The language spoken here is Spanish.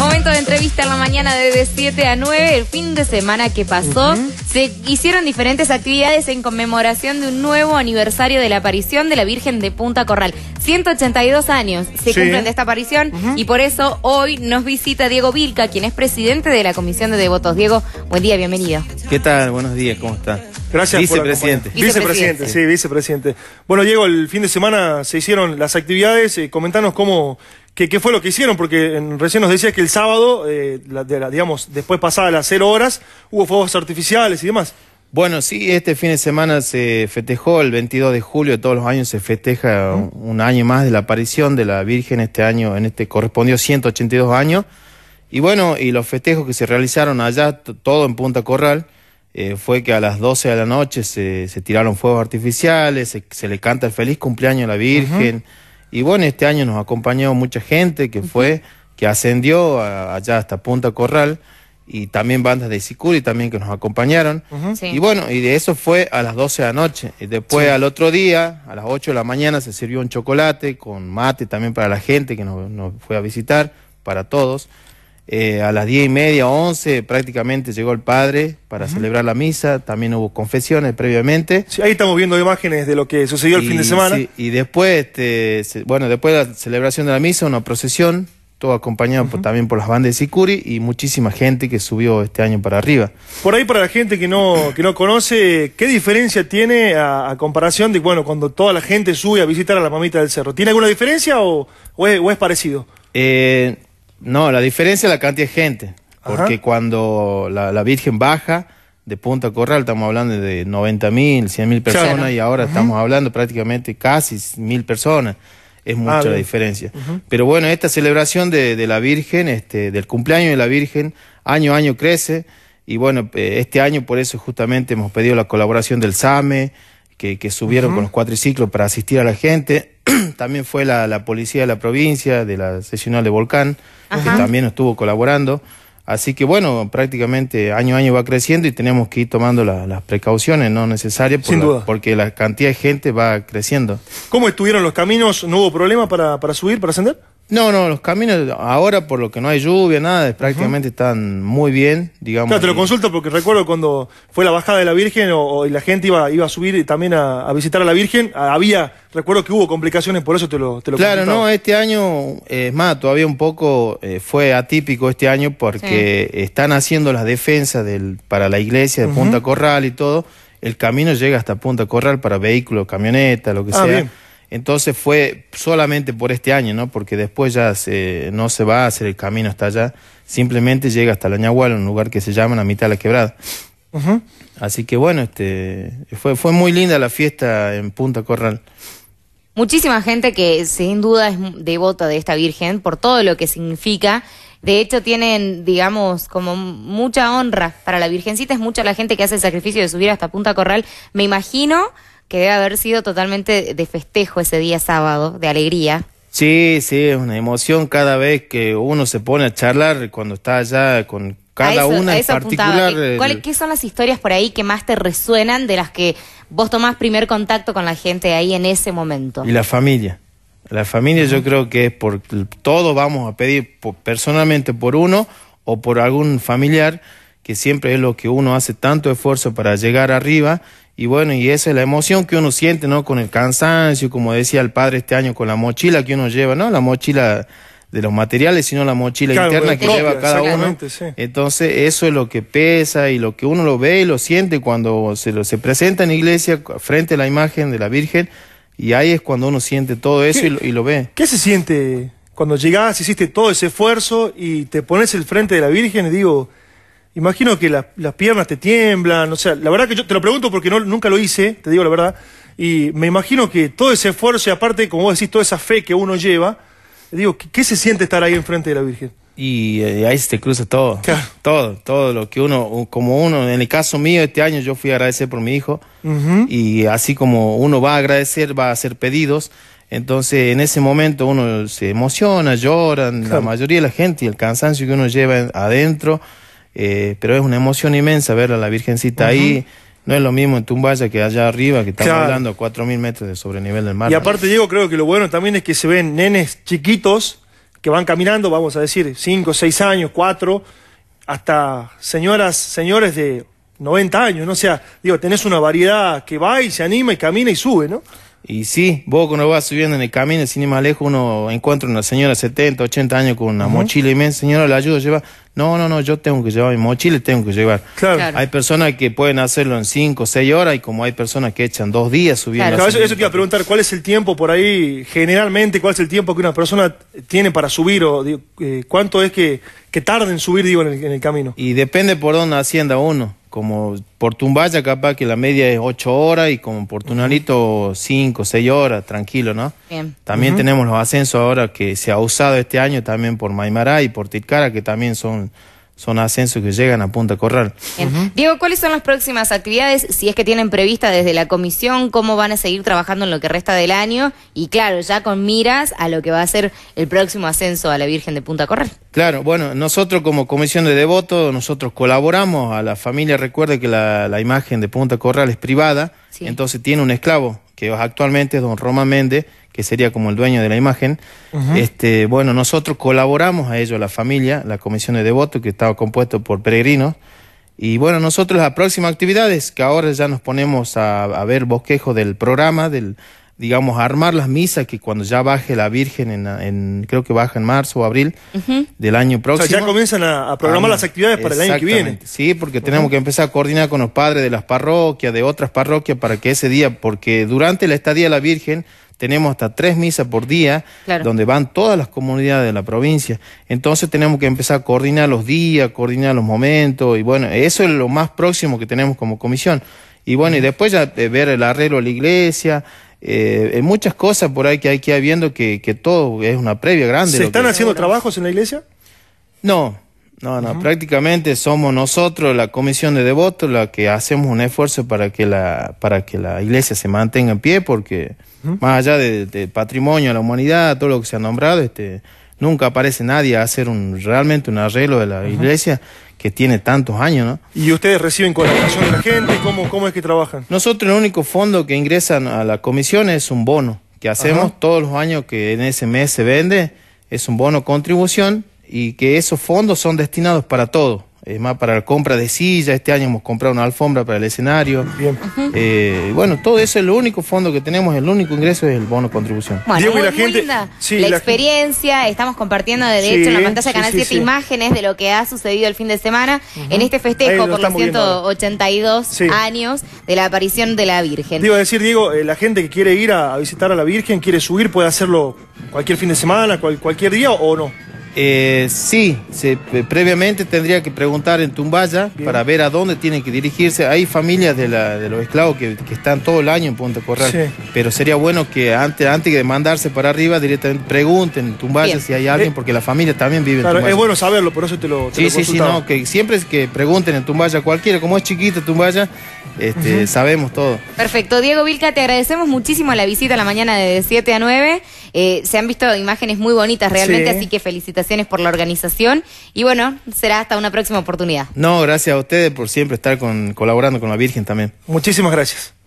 Momento de entrevista en la mañana de 7 a 9, el fin de semana que pasó. Se hicieron diferentes actividades en conmemoración de un nuevo aniversario de la aparición de la Virgen de Punta Corral. 182 años se cumplen de esta aparición y por eso hoy nos visita Diego Vilca, quien es presidente de la Comisión de Devotos. Diego, buen día, bienvenido. ¿Qué tal? Buenos días, ¿cómo está? Gracias. Vicepresidente. vicepresidente, vicepresidente, sí, vicepresidente. Bueno, Diego, el fin de semana se hicieron las actividades. Eh, comentanos cómo ¿Qué, fue lo que hicieron? Porque en, recién nos decías que el sábado, eh, de digamos, después pasadas las cero horas, hubo fuegos artificiales y demás. Bueno, sí, este fin de semana se festejó, el 22 de julio de todos los años se festeja un, año más de la aparición de la Virgen, este año, en este correspondió 182 años. Y bueno, y los festejos que se realizaron allá, todo en Punta Corral, eh, fue que a las 12 de la noche se, tiraron fuegos artificiales, se, le canta el feliz cumpleaños a la Virgen. Y bueno, este año nos acompañó mucha gente que fue, que ascendió allá hasta Punta Corral y también bandas de Sicuri también que nos acompañaron. Y bueno, y de eso fue a las 12 de la noche. Y después al otro día, a las 8 de la mañana, se sirvió un chocolate con mate también para la gente que nos fue a visitar, para todos. Eh, a las diez y media, once, prácticamente llegó el padre para celebrar la misa. También hubo confesiones previamente. Sí, ahí estamos viendo imágenes de lo que sucedió el fin de semana. y después, este, bueno, después de la celebración de la misa, una procesión, todo acompañado también por las bandas de Sicuri y muchísima gente que subió este año para arriba. Por ahí, para la gente que no, no conoce, ¿qué diferencia tiene a, comparación de, bueno, cuando toda la gente sube a visitar a la mamita del cerro? ¿Tiene alguna diferencia o, es, o es parecido? Eh no, la diferencia es la cantidad de gente. Porque cuando la, Virgen baja de Punta Corral, estamos hablando de 90 mil, 100 mil personas, y ahora estamos hablando prácticamente casi mil personas. Es ah, mucha la diferencia. Pero bueno, esta celebración de, la Virgen, este, del cumpleaños de la Virgen, año a año crece. Y bueno, eh, este año por eso justamente hemos pedido la colaboración del SAME, que, subieron con los cuatro ciclos para asistir a la gente. también fue la, policía de la provincia, de la sesional de Volcán, que también estuvo colaborando. Así que bueno, prácticamente año a año va creciendo y tenemos que ir tomando las precauciones no necesarias Sin duda. porque la cantidad de gente va creciendo. ¿Cómo estuvieron los caminos? ¿No hubo problema para, para subir, para ascender? No, no, los caminos ahora por lo que no hay lluvia, nada, prácticamente están muy bien, digamos. Claro, te lo consulto porque recuerdo cuando fue la bajada de la Virgen y la gente iba, iba a subir también a, visitar a la Virgen, había, recuerdo que hubo complicaciones, por eso te lo, te lo Claro, no, este año, eh, es más, todavía un poco eh, fue atípico este año porque están haciendo las defensas del, para la iglesia de Punta Corral y todo, el camino llega hasta Punta Corral para vehículos, camioneta lo que ah, sea. Entonces fue solamente por este año, ¿no? Porque después ya no se va a hacer el camino hasta allá, simplemente llega hasta la Ñahuala, un lugar que se llama la mitad de la quebrada. Así que bueno, este, fue, fue muy linda la fiesta en Punta Corral. Muchísima gente que sin duda es devota de esta Virgen por todo lo que significa. De hecho, tienen, digamos, como mucha honra para la Virgencita. Es mucha la gente que hace el sacrificio de subir hasta Punta Corral. Me imagino que debe haber sido totalmente de festejo ese día sábado, de alegría. Sí, sí, es una emoción cada vez que uno se pone a charlar cuando está allá con cada una en particular. ¿Qué son las historias por ahí que más te resuenan de las que vos tomás primer contacto con la gente ahí en ese momento? Y la familia. La familia yo creo que es por todo vamos a pedir personalmente por uno o por algún familiar, que siempre es lo que uno hace tanto esfuerzo para llegar arriba y bueno, y esa es la emoción que uno siente, ¿no? Con el cansancio, como decía el padre este año, con la mochila que uno lleva, ¿no? La mochila de los materiales, sino la mochila interna que lleva cada uno. Entonces, eso es lo que pesa y lo que uno lo ve y lo siente cuando se, lo, se presenta en iglesia frente a la imagen de la Virgen. Y ahí es cuando uno siente todo eso y lo, ve. ¿Qué se siente cuando llegás, hiciste todo ese esfuerzo y te pones el frente de la Virgen? Y digo, imagino que las piernas te tiemblan, o sea, la verdad que yo te lo pregunto porque no, nunca lo hice, te digo la verdad, y me imagino que todo ese esfuerzo y aparte, como vos decís, toda esa fe que uno lleva, digo, ¿qué, se siente estar ahí enfrente de la Virgen? Y eh, ahí se te cruza todo, todo, todo lo que uno, como uno, en el caso mío este año yo fui a agradecer por mi hijo, y así como uno va a agradecer, va a hacer pedidos, entonces, en ese momento uno se emociona, lloran, la mayoría de la gente y el cansancio que uno lleva adentro eh, pero es una emoción inmensa ver a la Virgencita ahí. No es lo mismo en Tumbaya que allá arriba, que está hablando a 4.000 metros de sobre nivel del mar. Y aparte, Diego, creo que lo bueno también es que se ven nenes chiquitos que van caminando, vamos a decir, 5, 6 años, 4, hasta señoras, señores de 90 años, ¿no? O sea, digo, tenés una variedad que va y se anima y camina y sube, ¿no? Y sí, vos cuando vas subiendo en el camino, sin ir más lejos, uno encuentra una señora de 70, 80 años con una mochila y mochila inmensa, señora, la ayuda a llevar. No, no, no, yo tengo que llevar mi mochila y tengo que llevar. Claro. Hay personas que pueden hacerlo en 5 o 6 horas y como hay personas que echan dos días subiendo. Claro. Eso, te iba a preguntar, ¿cuál es el tiempo por ahí, generalmente, cuál es el tiempo que una persona tiene para subir o eh, cuánto es que, que tarda en subir, digo, en el, en el camino? Y depende por dónde hacienda uno como por Tumbaya capaz que la media es ocho horas y como por Tunalito cinco, 6 horas, tranquilo, ¿no? También tenemos los ascensos ahora que se ha usado este año también por Maimará y por Titcara, que también son son ascensos que llegan a Punta Corral. Diego, ¿cuáles son las próximas actividades? Si es que tienen prevista desde la comisión, ¿cómo van a seguir trabajando en lo que resta del año? Y claro, ya con miras a lo que va a ser el próximo ascenso a la Virgen de Punta Corral. Claro, bueno, nosotros como comisión de devotos, nosotros colaboramos a la familia. Recuerde que la, imagen de Punta Corral es privada, entonces tiene un esclavo que actualmente es don Roma Méndez, que sería como el dueño de la imagen. este, bueno, nosotros colaboramos a ellos, la familia, la comisión de devotos, que estaba compuesto por peregrinos. Y bueno, nosotros las próximas actividades, que ahora ya nos ponemos a, a ver bosquejo del programa, del, digamos, armar las misas que cuando ya baje la Virgen, en, en creo que baja en marzo o abril del año próximo. O sea, ya comienzan a, programar las ah, actividades para el año que viene. Sí, porque tenemos que empezar a coordinar con los padres de las parroquias, de otras parroquias, para que ese día, porque durante la estadía de la Virgen tenemos hasta tres misas por día, donde van todas las comunidades de la provincia. Entonces tenemos que empezar a coordinar los días, coordinar los momentos, y bueno, eso es lo más próximo que tenemos como comisión. Y bueno, y después ya eh, ver el arreglo a la iglesia, eh, en muchas cosas por ahí que hay que ir viendo que, todo es una previa grande. ¿Se están haciendo trabajos en la iglesia? No, no, no, prácticamente somos nosotros, la comisión de devotos, la que hacemos un esfuerzo para que la, para que la iglesia se mantenga en pie, porque más allá del de patrimonio a la humanidad, todo lo que se ha nombrado, este, nunca aparece nadie a hacer un realmente un arreglo de la iglesia que tiene tantos años, ¿no? ¿Y ustedes reciben colaboración de la gente? ¿Cómo, ¿Cómo es que trabajan? Nosotros el único fondo que ingresan a la comisión es un bono que hacemos todos los años que en ese mes se vende, es un bono contribución y que esos fondos son destinados para todo. Es más para la compra de sillas, este año hemos comprado una alfombra para el escenario. Bien. Eh, bueno, todo eso es lo único fondo que tenemos, el único ingreso es el bono contribución. Bueno, Diego, muy, la, linda. la, experiencia, estamos compartiendo de hecho en la pantalla de Canal 7 imágenes de lo que ha sucedido el fin de semana en este festejo por los 182 años de la aparición de la Virgen. Digo, decir, Diego, eh, la gente que quiere ir a, visitar a la Virgen, quiere subir, puede hacerlo cualquier fin de semana, cualquier día o no. Eh, sí, eh, previamente tendría que preguntar en Tumbaya para ver a dónde tienen que dirigirse. Hay familias de, los esclavos que, están todo el año en Punta Corral, pero sería bueno que antes, antes de mandarse para arriba directamente pregunten en Tumbaya si hay alguien, eh, porque la familia también vive en Tumbaya. Es bueno saberlo, por eso te lo te Sí, sí, sí, no, que siempre es que pregunten en Tumbaya cualquiera, como es chiquita Tumbaya, este, sabemos todo. Perfecto, Diego Vilca, te agradecemos muchísimo la visita la mañana de 7 a 9. se han visto imágenes muy bonitas realmente, así que felicitaciones por la organización y bueno, será hasta una próxima oportunidad. No, gracias a ustedes por siempre estar con, colaborando con la Virgen también. Muchísimas gracias.